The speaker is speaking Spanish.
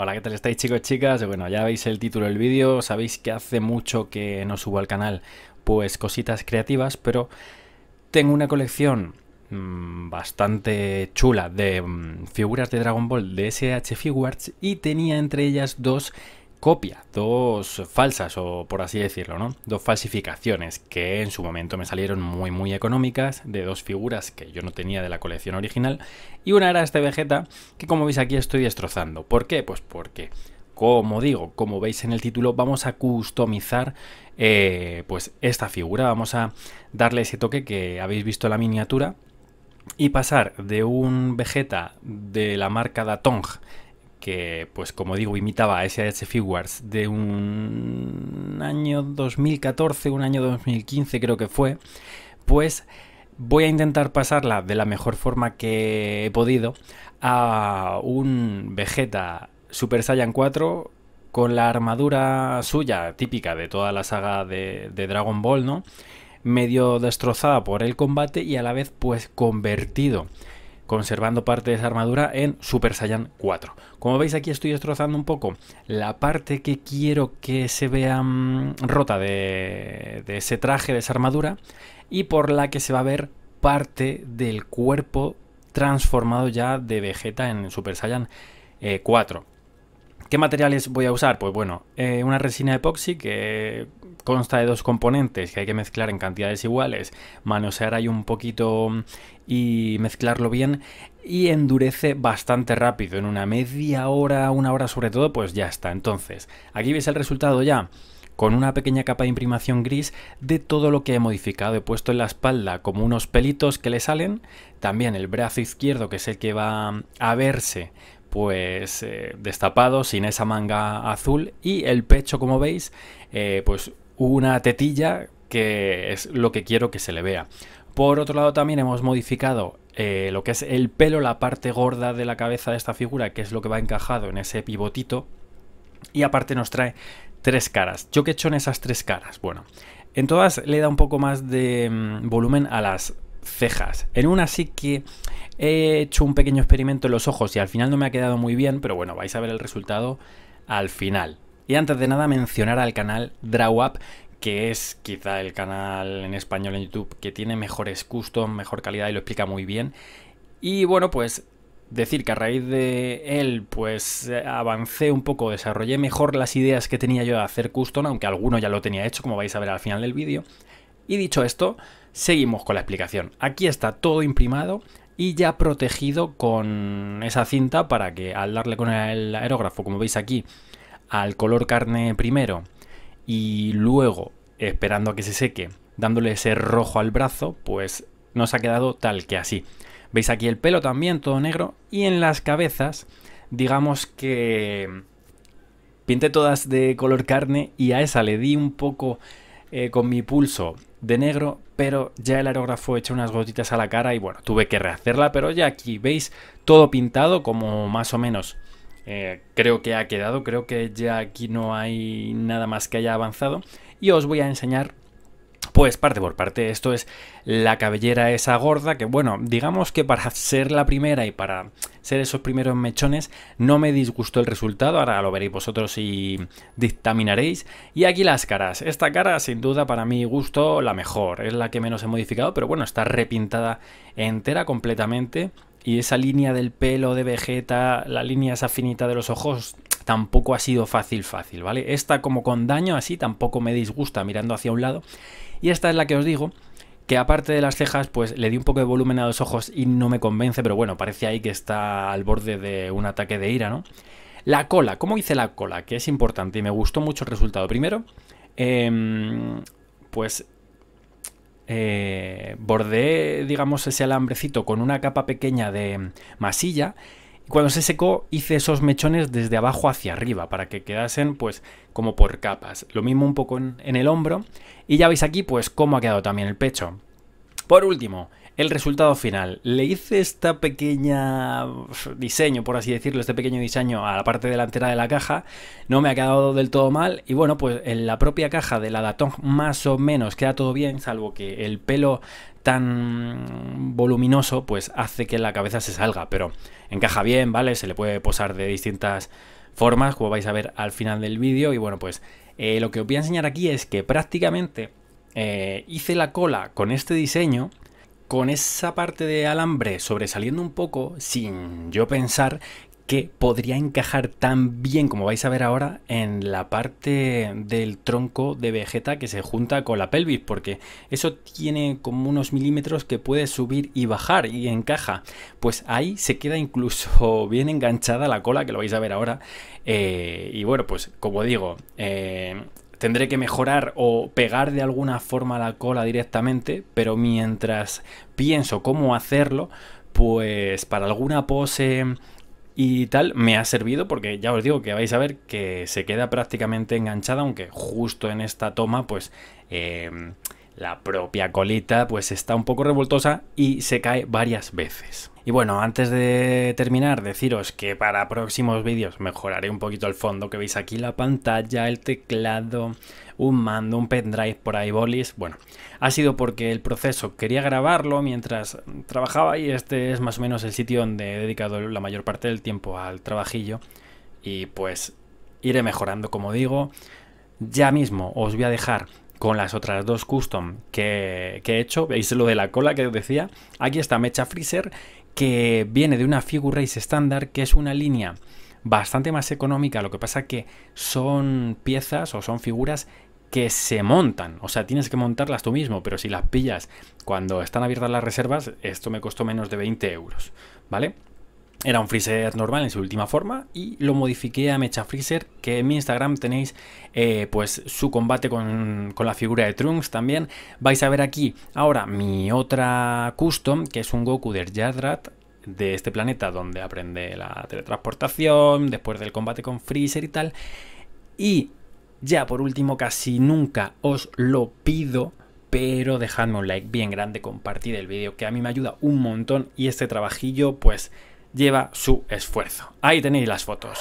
Hola, ¿qué tal estáis chicos, y chicas? Bueno, ya veis el título del vídeo, sabéis que hace mucho que no subo al canal pues cositas creativas, pero tengo una colección mm, bastante chula de mm, figuras de Dragon Ball de SH Figuarts y tenía entre ellas dos copia, dos falsas, o por así decirlo, ¿no? Dos falsificaciones que en su momento me salieron muy, muy económicas, de dos figuras que yo no tenía de la colección original, y una era este Vegeta, que como veis aquí estoy destrozando. ¿Por qué? Pues porque, como digo, como veis en el título, vamos a customizar eh, pues esta figura, vamos a darle ese toque que habéis visto en la miniatura, y pasar de un Vegeta de la marca Datong que, pues como digo, imitaba a SH Figures de un año 2014, un año 2015 creo que fue, pues voy a intentar pasarla de la mejor forma que he podido a un Vegeta Super Saiyan 4 con la armadura suya, típica de toda la saga de, de Dragon Ball, ¿no? Medio destrozada por el combate y a la vez pues convertido conservando parte de esa armadura en Super Saiyan 4. Como veis aquí estoy destrozando un poco la parte que quiero que se vea mm, rota de, ese traje, de esa armadura, y por la que se va a ver parte del cuerpo transformado ya de Vegeta en Super Saiyan 4. Eh, ¿Qué materiales voy a usar? Pues bueno, eh, una resina epoxi que consta de dos componentes que hay que mezclar en cantidades iguales, manosear ahí un poquito mm, y mezclarlo bien y endurece bastante rápido, en una media hora, una hora sobre todo, pues ya está. Entonces, aquí veis el resultado ya con una pequeña capa de imprimación gris de todo lo que he modificado. He puesto en la espalda como unos pelitos que le salen, también el brazo izquierdo que es el que va mm, a verse pues eh, destapado sin esa manga azul y el pecho como veis eh, pues una tetilla que es lo que quiero que se le vea. Por otro lado también hemos modificado eh, lo que es el pelo, la parte gorda de la cabeza de esta figura, que es lo que va encajado en ese pivotito. Y aparte nos trae tres caras. ¿Yo qué he hecho en esas tres caras? Bueno, en todas le da un poco más de mm, volumen a las cejas. En una sí que he hecho un pequeño experimento en los ojos y al final no me ha quedado muy bien, pero bueno, vais a ver el resultado al final. Y antes de nada mencionar al canal DrawUp, que es quizá el canal en español en YouTube que tiene mejores custom, mejor calidad y lo explica muy bien. Y bueno, pues decir que a raíz de él pues avancé un poco, desarrollé mejor las ideas que tenía yo de hacer custom, aunque alguno ya lo tenía hecho, como vais a ver al final del vídeo. Y dicho esto, seguimos con la explicación. Aquí está todo imprimado y ya protegido con esa cinta para que al darle con el aerógrafo, como veis aquí, al color carne primero y luego, esperando a que se seque, dándole ese rojo al brazo, pues nos ha quedado tal que así. Veis aquí el pelo también, todo negro, y en las cabezas, digamos que pinté todas de color carne y a esa le di un poco eh, con mi pulso de negro, pero ya el aerógrafo echa unas gotitas a la cara y bueno, tuve que rehacerla, pero ya aquí veis todo pintado como más o menos eh, creo que ha quedado, creo que ya aquí no hay nada más que haya avanzado y os voy a enseñar pues parte por parte, esto es la cabellera esa gorda que bueno, digamos que para ser la primera y para ser esos primeros mechones no me disgustó el resultado, ahora lo veréis vosotros y dictaminaréis. Y aquí las caras, esta cara sin duda para mi gusto la mejor, es la que menos he modificado, pero bueno, está repintada entera completamente y esa línea del pelo de Vegeta, la línea esa finita de los ojos, tampoco ha sido fácil, fácil, ¿vale? Esta como con daño así tampoco me disgusta mirando hacia un lado. Y esta es la que os digo, que aparte de las cejas, pues le di un poco de volumen a los ojos y no me convence, pero bueno, parece ahí que está al borde de un ataque de ira, ¿no? La cola, ¿cómo hice la cola? Que es importante y me gustó mucho el resultado. Primero, em, pues eh, bordé, digamos, ese alambrecito con una capa pequeña de masilla. Y cuando se secó, hice esos mechones desde abajo hacia arriba para que quedasen, pues, como por capas. Lo mismo un poco en, en el hombro. Y ya veis aquí, pues, cómo ha quedado también el pecho. Por último, el resultado final. Le hice esta pequeña diseño, por así decirlo, este pequeño diseño a la parte delantera de la caja. No me ha quedado del todo mal. Y bueno, pues en la propia caja de la Datong más o menos queda todo bien, salvo que el pelo tan voluminoso pues hace que la cabeza se salga. Pero encaja bien, ¿vale? Se le puede posar de distintas formas, como vais a ver al final del vídeo. Y bueno, pues eh, lo que os voy a enseñar aquí es que prácticamente eh, hice la cola con este diseño con esa parte de alambre sobresaliendo un poco, sin yo pensar que podría encajar tan bien, como vais a ver ahora, en la parte del tronco de Vegeta que se junta con la pelvis, porque eso tiene como unos milímetros que puede subir y bajar y encaja. Pues ahí se queda incluso bien enganchada la cola, que lo vais a ver ahora. Eh, y bueno, pues como digo, eh, tendré que mejorar o pegar de alguna forma la cola directamente, pero mientras pienso cómo hacerlo, pues para alguna pose y tal me ha servido porque ya os digo que vais a ver que se queda prácticamente enganchada aunque justo en esta toma pues eh, la propia colita pues está un poco revoltosa y se cae varias veces. Y bueno, antes de terminar, deciros que para próximos vídeos mejoraré un poquito el fondo que veis aquí, la pantalla, el teclado, un mando, un pendrive por ahí, bolis. Bueno, ha sido porque el proceso quería grabarlo mientras trabajaba y este es más o menos el sitio donde he dedicado la mayor parte del tiempo al trabajillo. Y pues iré mejorando, como digo. Ya mismo os voy a dejar con las otras dos custom que, he hecho, veis lo de la cola que os decía, aquí está Mecha Freezer, que viene de una Figure Race estándar, que es una línea bastante más económica, lo que pasa que son piezas o son figuras que se montan, o sea, tienes que montarlas tú mismo, pero si las pillas cuando están abiertas las reservas, esto me costó menos de 20 euros, ¿vale? Era un freezer normal en su última forma y lo modifiqué a Mecha Freezer, que en mi Instagram tenéis eh, pues su combate con, con, la figura de Trunks también. Vais a ver aquí ahora mi otra custom, que es un Goku de Yadrat de este planeta donde aprende la teletransportación, después del combate con Freezer y tal. Y ya por último, casi nunca os lo pido, pero dejadme un like bien grande, compartid el vídeo, que a mí me ayuda un montón y este trabajillo pues lleva su esfuerzo. Ahí tenéis las fotos.